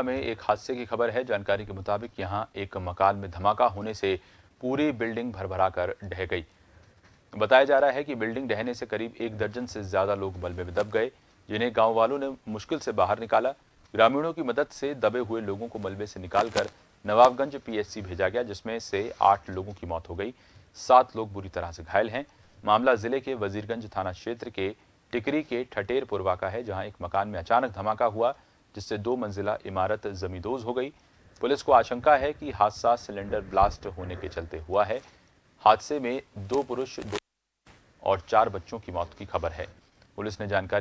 में एक हादसे की खबर है जानकारी के मुताबिक यहां एक मकान में धमाका होने से पूरी बिल्डिंग भरा कर ढह गई बताया जा रहा है कि बिल्डिंग ढहने से करीब एक दर्जन से ज्यादा लोग मलबे में दब गए जिन्हें गांव वालों ने मुश्किल से बाहर निकाला ग्रामीणों की मदद से दबे हुए लोगों को मलबे से निकालकर नवाबगंज पीएचसी भेजा गया जिसमें से आठ लोगों की मौत हो गई सात लोग बुरी तरह से घायल हैं मामला जिले के वजीरगंज थाना क्षेत्र के टिकरी के ठटेरपुरवा का है जहां एक मकान में अचानक धमाका हुआ जिससे दो मंजिला इमारत जमींदोज हो गई पुलिस को आशंका है कि हादसा सिलेंडर ब्लास्ट होने के चलते हुआ है हादसे में दो पुरुष दो और चार बच्चों की मौत की खबर है पुलिस ने जानकारी